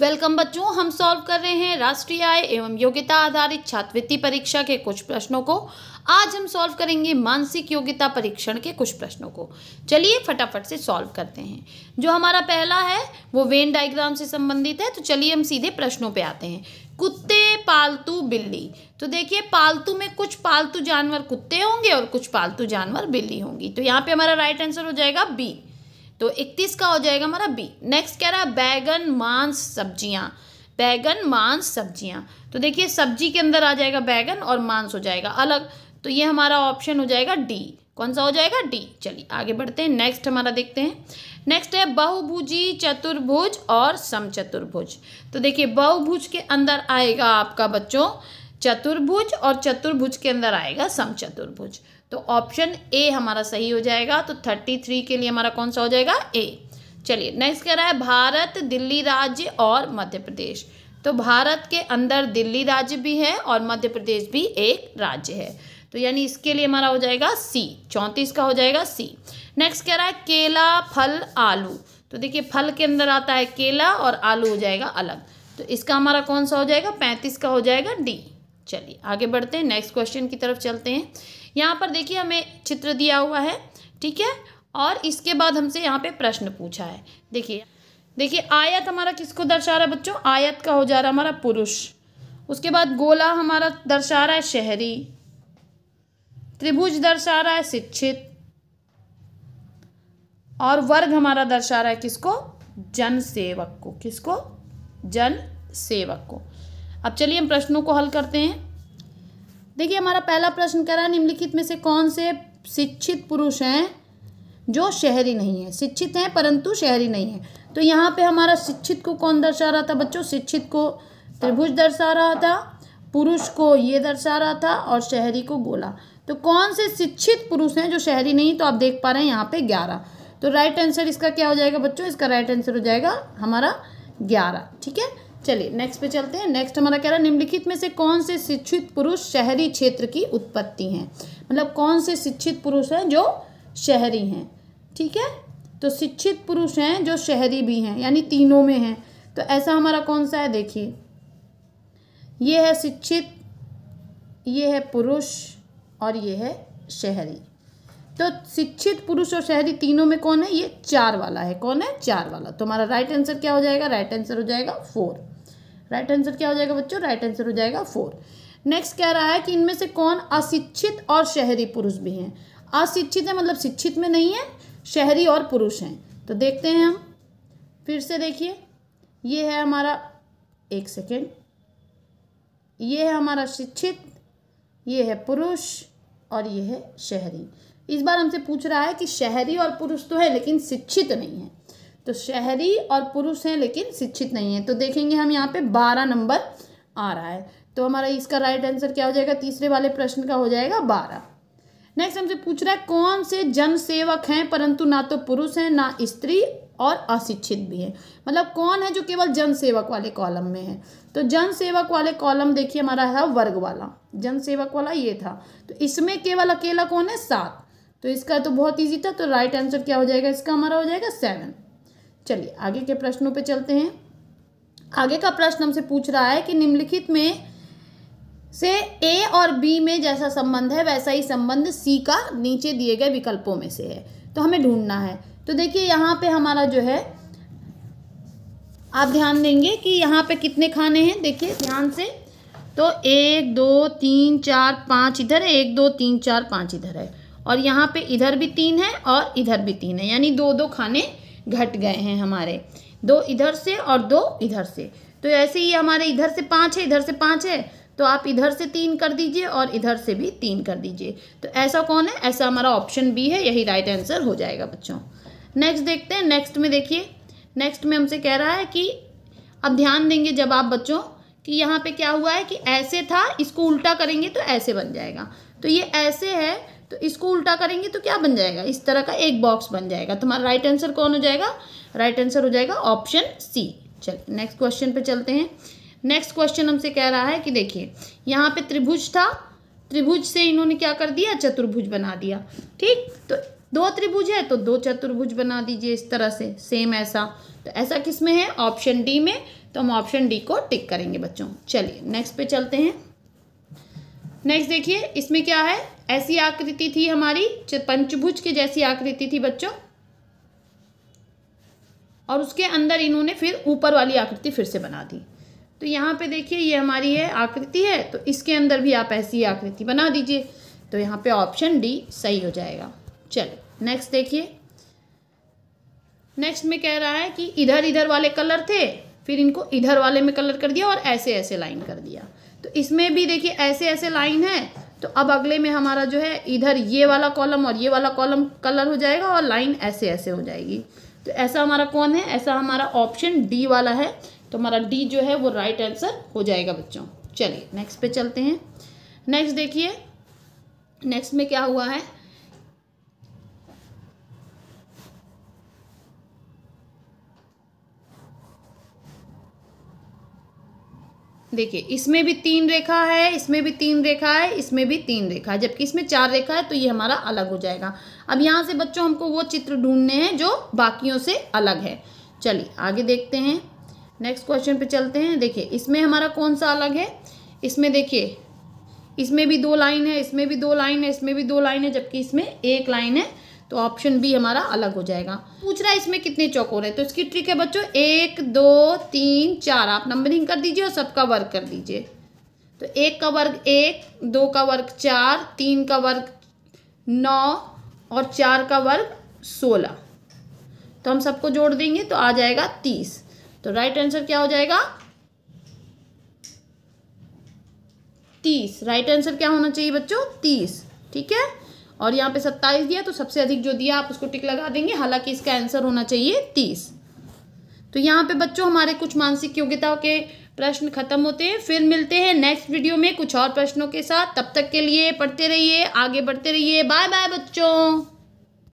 welcome बच्चों हम solve कर रहे हैं राष्ट्रीय आय एवं योग्यता आधारित छात्रवृत्ति परीक्षा के कुछ प्रश्नों को आज हम सॉल्व करेंगे मानसिक योग्यता परीक्षण के कुछ प्रश्नों को चलिए फटाफट से सॉल्व करते हैं जो हमारा पहला है वो वेन डायग्राम से संबंधित है तो चलिए हम सीधे प्रश्नों पे आते हैं कुत्ते पालतू बिल्ली तो देखिए पालतू में कुछ पालतू जानवर कुत्ते होंगे और कुछ पालतू जानवर बिल्ली होंगी तो यहाँ पे हमारा राइट आंसर हो जाएगा बी तो इकतीस का हो जाएगा हमारा बी नेक्स्ट कह रहा है बैगन मांस सब्जियाँ बैगन मांस सब्जियाँ तो देखिए सब्जी के अंदर आ जाएगा बैगन और मांस हो जाएगा अलग तो ये हमारा ऑप्शन हो जाएगा डी कौन सा हो जाएगा डी चलिए आगे बढ़ते हैं नेक्स्ट हमारा देखते हैं नेक्स्ट है बहुभुजी चतुर्भुज और समचतुर्भुज तो देखिए बहुभुज के अंदर आएगा आपका बच्चों चतुर्भुज और चतुर्भुज के अंदर आएगा समचतुर्भुज तो ऑप्शन ए हमारा सही हो जाएगा तो थर्टी थ्री के लिए हमारा कौन सा हो जाएगा ए चलिए नेक्स्ट कह रहा है भारत दिल्ली राज्य और मध्य प्रदेश तो भारत के अंदर दिल्ली राज्य भी है और मध्य प्रदेश भी एक राज्य है तो यानी इसके लिए हमारा हो जाएगा सी चौंतीस का हो जाएगा सी नेक्स्ट कह रहा है केला फल आलू तो देखिए फल के अंदर आता है केला और आलू हो जाएगा अलग तो इसका हमारा कौन सा हो जाएगा पैंतीस का हो जाएगा डी चलिए आगे बढ़ते हैं नेक्स्ट क्वेश्चन की तरफ चलते हैं यहाँ पर देखिए हमें चित्र दिया हुआ है ठीक है और इसके बाद हमसे यहाँ पे प्रश्न पूछा है देखिए देखिए आयत हमारा किसको दर्शा रहा है बच्चों आयत का हो जा रहा हमारा पुरुष उसके बाद गोला हमारा दर्शा रहा है शहरी त्रिभुज दर्शा रहा है शिक्षित और वर्ग हमारा दर्शा रहा है किसको जन सेवक को किसको जन सेवक को अब चलिए हम प्रश्नों को हल करते हैं देखिए हमारा पहला प्रश्न कह रहा है निम्नलिखित में से कौन से शिक्षित पुरुष हैं जो शहरी नहीं है शिक्षित हैं परंतु शहरी नहीं है तो यहाँ पे हमारा शिक्षित को कौन दर्शा रहा था बच्चों शिक्षित को त्रिभुज दर्शा रहा था पुरुष को ये दर्शा रहा था और शहरी को गोला तो कौन से शिक्षित पुरुष हैं जो शहरी नहीं तो आप देख पा रहे हैं यहाँ पे ग्यारह तो राइट आंसर इसका क्या हो जाएगा बच्चों इसका राइट आंसर हो जाएगा हमारा ग्यारह ठीक है चलिए नेक्स्ट पे चलते हैं नेक्स्ट हमारा कह रहा है निम्नलिखित में से कौन से शिक्षित पुरुष शहरी क्षेत्र की उत्पत्ति हैं मतलब कौन से शिक्षित पुरुष हैं जो शहरी हैं ठीक है तो शिक्षित पुरुष हैं जो शहरी भी हैं यानी तीनों में हैं तो ऐसा हमारा कौन सा है देखिए ये है शिक्षित ये है पुरुष और ये है शहरी तो शिक्षित पुरुष और शहरी तीनों में कौन है ये चार वाला है कौन है चार वाला तो हमारा राइट आंसर क्या हो जाएगा राइट आंसर हो जाएगा फोर राइट आंसर क्या हो जाएगा बच्चों राइट आंसर हो जाएगा फोर नेक्स्ट कह रहा है कि इनमें से कौन अशिक्षित और शहरी पुरुष भी हैं अशिक्षित है मतलब शिक्षित में नहीं है शहरी और पुरुष हैं तो देखते हैं हम फिर से देखिए ये है हमारा एक सेकेंड ये है हमारा शिक्षित ये है पुरुष और ये है शहरी इस बार हमसे पूछ रहा है कि शहरी और पुरुष तो है लेकिन शिक्षित नहीं है तो शहरी और पुरुष हैं लेकिन शिक्षित नहीं है तो देखेंगे हम यहाँ पे बारह नंबर आ रहा है तो हमारा इसका राइट आंसर क्या हो जाएगा तीसरे वाले प्रश्न का हो जाएगा बारह नेक्स्ट हमसे पूछ रहा है कौन से जन सेवक हैं परंतु ना तो पुरुष हैं ना स्त्री और अशिक्षित भी हैं मतलब कौन है जो केवल जन सेवक वाले कॉलम में है तो जन सेवक वाले कॉलम देखिए हमारा है वर्ग वाला जन सेवक वाला ये था तो इसमें केवल अकेला कौन है सात तो इसका तो बहुत ईजी था तो राइट आंसर क्या हो जाएगा इसका हमारा हो जाएगा सेवन चलिए आगे के प्रश्नों पे चलते हैं आगे का प्रश्न हमसे पूछ रहा है कि निम्नलिखित में से ए और बी में जैसा संबंध है वैसा ही संबंध सी का नीचे दिए गए विकल्पों में से है तो हमें ढूंढना है तो देखिए यहाँ पे हमारा जो है आप ध्यान देंगे कि यहाँ पे कितने खाने हैं देखिए ध्यान से तो एक दो तीन चार पाँच इधर है एक दो तीन चार पाँच इधर है और यहाँ पे इधर भी तीन है और इधर भी तीन है यानी दो दो खाने घट गए हैं हमारे दो इधर से और दो इधर से तो ऐसे ही हमारे इधर से पाँच है इधर से पाँच है तो आप इधर से तीन कर दीजिए और इधर से भी तीन कर दीजिए तो ऐसा कौन है ऐसा हमारा ऑप्शन बी है यही राइट आंसर हो जाएगा बच्चों नेक्स्ट देखते हैं नेक्स्ट में देखिए नेक्स्ट में हमसे कह रहा है कि अब ध्यान देंगे जब आप बच्चों कि यहाँ पे क्या हुआ है कि ऐसे था इसको उल्टा करेंगे तो ऐसे बन जाएगा तो ये ऐसे है तो इसको उल्टा करेंगे तो क्या बन जाएगा इस तरह का एक बॉक्स बन जाएगा तुम्हारा राइट आंसर कौन हो जाएगा राइट आंसर हो जाएगा ऑप्शन सी चल नेक्स्ट क्वेश्चन पे चलते हैं नेक्स्ट क्वेश्चन हमसे कह रहा है कि देखिए यहाँ पे त्रिभुज था त्रिभुज से इन्होंने क्या कर दिया चतुर्भुज बना दिया ठीक तो दो त्रिभुज है तो दो चतुर्भुज बना दीजिए इस तरह से सेम ऐसा तो ऐसा किस में है ऑप्शन डी में तो हम ऑप्शन डी को टिक करेंगे बच्चों चलिए नेक्स्ट पे चलते हैं नेक्स्ट देखिए इसमें क्या है ऐसी आकृति थी हमारी पंचभुज के जैसी आकृति थी बच्चों और उसके अंदर इन्होंने फिर ऊपर वाली आकृति फिर से बना दी तो यहाँ पे देखिए ये हमारी है आकृति है तो इसके अंदर भी आप ऐसी आकृति बना दीजिए तो यहाँ पे ऑप्शन डी सही हो जाएगा चलो नेक्स्ट देखिए नेक्स्ट में कह रहा है कि इधर इधर वाले कलर थे फिर इनको इधर वाले में कलर कर दिया और ऐसे ऐसे लाइन कर दिया तो इसमें भी देखिए ऐसे ऐसे लाइन है तो अब अगले में हमारा जो है इधर ये वाला कॉलम और ये वाला कॉलम कलर हो जाएगा और लाइन ऐसे ऐसे हो जाएगी तो ऐसा हमारा कौन है ऐसा हमारा ऑप्शन डी वाला है तो हमारा डी जो है वो राइट आंसर हो जाएगा बच्चों चलिए नेक्स्ट पे चलते हैं नेक्स्ट देखिए नेक्स्ट में क्या हुआ है देखिए इसमें भी तीन रेखा है इसमें भी तीन रेखा है इसमें भी तीन रेखा है जबकि इसमें चार रेखा है तो ये हमारा अलग हो जाएगा अब यहाँ से बच्चों हमको वो चित्र ढूंढने हैं जो बाकियों से अलग है चलिए आगे देखते हैं नेक्स्ट क्वेश्चन पे चलते हैं देखिए इसमें हमारा कौन सा अलग है इसमें देखिए इसमें भी दो लाइन है इसमें भी दो लाइन है इसमें भी दो लाइन है जबकि इसमें एक लाइन है तो ऑप्शन बी हमारा अलग हो जाएगा पूछ रहा है इसमें कितने चौकोर है तो इसकी ट्रिक है बच्चों एक दो तीन चार आप नंबरिंग कर दीजिए और सबका वर्क कर दीजिए तो एक का वर्ग एक दो का वर्ग चार तीन का वर्ग नौ और चार का वर्ग सोलह तो हम सबको जोड़ देंगे तो आ जाएगा तीस तो राइट आंसर क्या हो जाएगा तीस राइट आंसर क्या होना चाहिए बच्चों तीस ठीक है और यहाँ पे सत्ताईस दिया तो सबसे अधिक जो दिया आप उसको टिक लगा देंगे हालांकि इसका आंसर होना चाहिए तीस तो यहाँ पे बच्चों हमारे कुछ मानसिक योग्यताओं के प्रश्न खत्म होते हैं फिर मिलते हैं नेक्स्ट वीडियो में कुछ और प्रश्नों के साथ तब तक के लिए पढ़ते रहिए आगे बढ़ते रहिए बाय बाय बच्चों